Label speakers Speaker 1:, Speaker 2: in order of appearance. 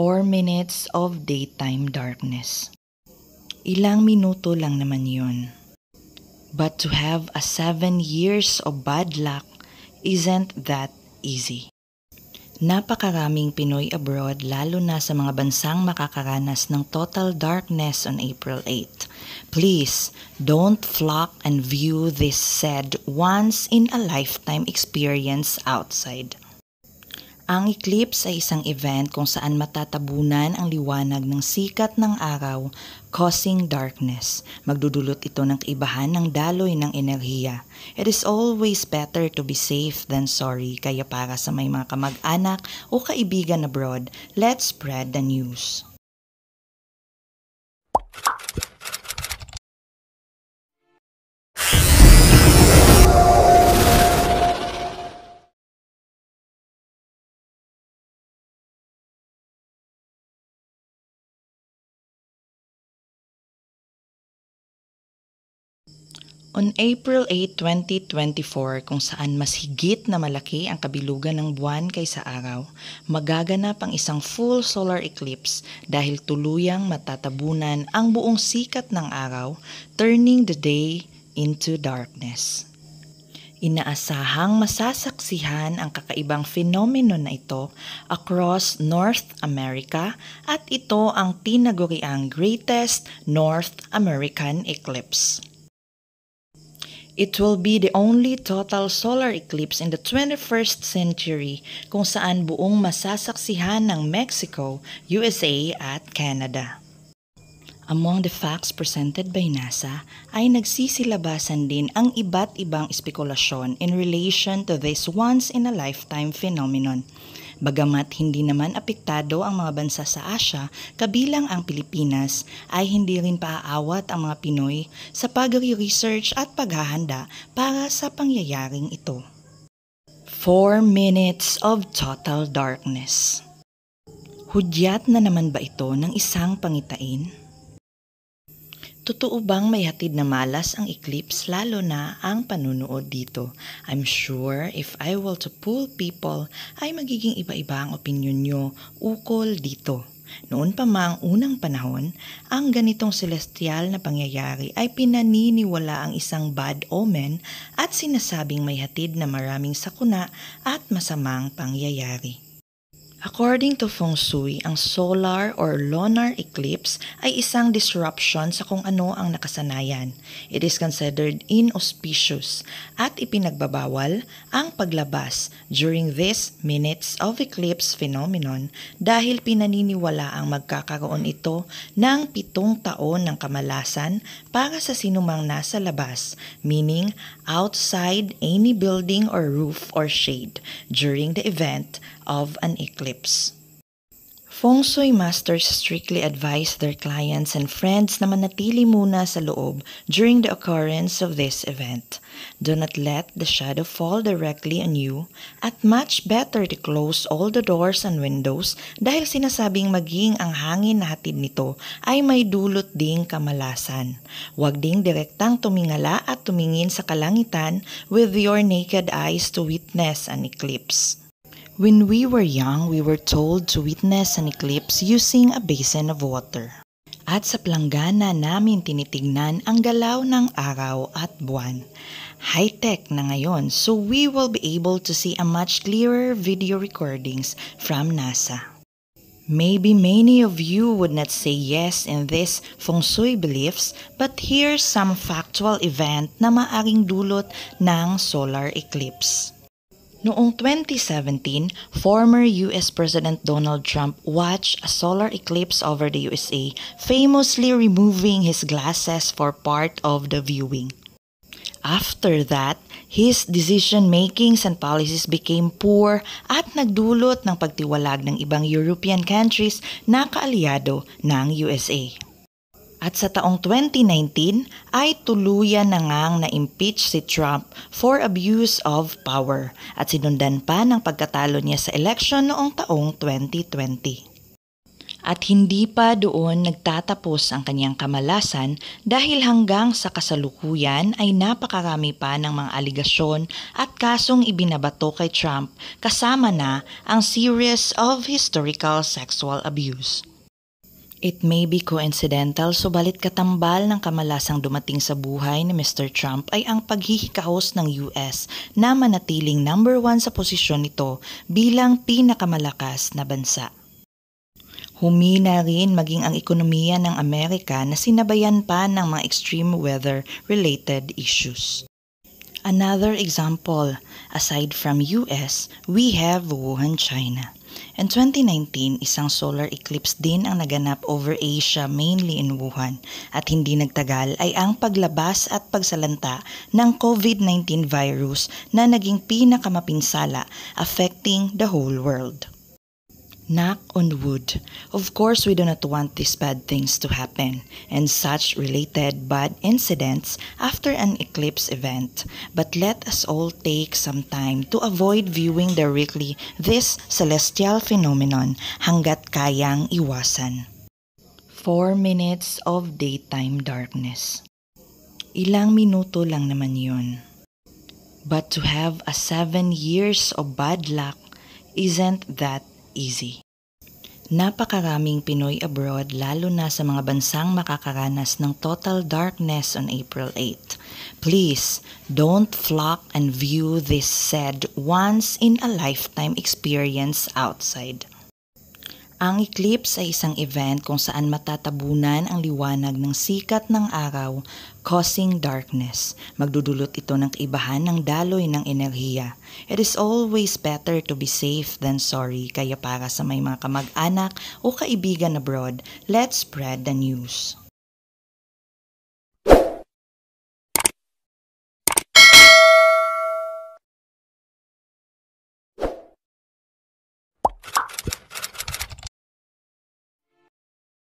Speaker 1: 4 minutes of daytime darkness. Ilang minuto lang naman yun. But to have a 7 years of bad luck isn't that easy. Napakaraming Pinoy abroad lalo na sa mga bansang makakaranas ng total darkness on April 8. Please, don't flock and view this said once-in-a-lifetime experience outside. Ang eclipse ay isang event kung saan matatabunan ang liwanag ng sikat ng araw, causing darkness. Magdudulot ito ng kaibahan ng daloy ng enerhiya. It is always better to be safe than sorry, kaya para sa may mga kamag-anak o kaibigan abroad, let's spread the news. On April 8, 2024, kung saan mas higit na malaki ang kabilugan ng buwan kaysa araw, magaganap ang isang full solar eclipse dahil tuluyang matatabunan ang buong sikat ng araw, turning the day into darkness. Inaasahang masasaksihan ang kakaibang fenomeno na ito across North America at ito ang tinaguriang Greatest North American Eclipse. It will be the only total solar eclipse in the 21st century kung saan buong masasaksihan ng Mexico, USA at Canada. Among the facts presented by NASA ay nagsisilabasan din ang iba't ibang spekulasyon in relation to this once-in-a-lifetime phenomenon. Bagamat hindi naman apektado ang mga bansa sa Asia, kabilang ang Pilipinas, ay hindi rin paaawat ang mga Pinoy sa pagre-research at paghahanda para sa pangyayaring ito. 4 Minutes of Total Darkness Hudyat na naman ba ito ng isang pangitain? Totoo bang may hatid na malas ang eclipse lalo na ang panunood dito? I'm sure if I were to pull people ay magiging iba-iba ang opinion nyo ukol dito. Noon pa mang unang panahon, ang ganitong celestial na pangyayari ay pinaniniwala ang isang bad omen at sinasabing may hatid na maraming sakuna at masamang pangyayari. According to Feng Shui, ang solar or lunar eclipse ay isang disruption sa kung ano ang nakasanayan. It is considered inauspicious at ipinagbabawal ang paglabas during this minutes of eclipse phenomenon dahil pinaniniwala ang magkakaroon ito ng pitong taon ng kamalasan para sa sinumang nasa labas, meaning outside any building or roof or shade during the event of an eclipse. Feng Shui masters strictly advise their clients and friends na manatili muna sa loob during the occurrence of this event. Do not let the shadow fall directly on you at much better to close all the doors and windows dahil sinasabing maging ang hangin na hatid nito ay may dulot ding kamalasan. Huwag ding direktang tumingala at tumingin sa kalangitan with your naked eyes to witness an eclipse. When we were young, we were told to witness an eclipse using a basin of water. At sa planggana namin tinitignan ang galaw ng araw at buwan. High-tech na ngayon, so we will be able to see a much clearer video recordings from NASA. Maybe many of you would not say yes in this feng shui beliefs, but here's some factual event na maaring dulot ng solar eclipse. Noong 2017, former US President Donald Trump watched a solar eclipse over the USA, famously removing his glasses for part of the viewing. After that, his decision making and policies became poor at nagdulot ng pagtiwalag ng ibang European countries na kaalyado ng USA. At sa taong 2019 ay tuluyan na ngang na-impeach si Trump for abuse of power at sinundan pa ng pagkatalo niya sa election noong taong 2020. At hindi pa doon nagtatapos ang kanyang kamalasan dahil hanggang sa kasalukuyan ay napakarami pa ng mga aligasyon at kasong ibinabato kay Trump kasama na ang series of historical sexual abuse. It may be coincidental, subalit katambal ng kamalasang dumating sa buhay ni Mr. Trump ay ang paghihikahos ng US na manatiling number one sa posisyon nito bilang pinakamalakas na bansa. Humina rin maging ang ekonomiya ng Amerika na sinabayan pa ng mga extreme weather-related issues. Another example, aside from US, we have Wuhan, China. And 2019, isang solar eclipse din ang naganap over Asia mainly in Wuhan at hindi nagtagal ay ang paglabas at pagsalanta ng COVID-19 virus na naging pinakamapinsala affecting the whole world. Knock on wood. Of course, we do not want these bad things to happen and such related bad incidents after an eclipse event. But let us all take some time to avoid viewing directly this celestial phenomenon hanggat kayang iwasan. 4 minutes of daytime darkness. Ilang minuto lang naman yun. But to have a 7 years of bad luck, isn't that easy. Napakaraming Pinoy abroad lalo na sa mga bansang makakaranas ng total darkness on April 8. Please, don't flock and view this said once-in-a-lifetime experience outside. Ang eclipse ay isang event kung saan matatabunan ang liwanag ng sikat ng araw, causing darkness. Magdudulot ito ng kaibahan ng daloy ng enerhiya. It is always better to be safe than sorry, kaya para sa may mga kamag-anak o kaibigan abroad, let's spread the news.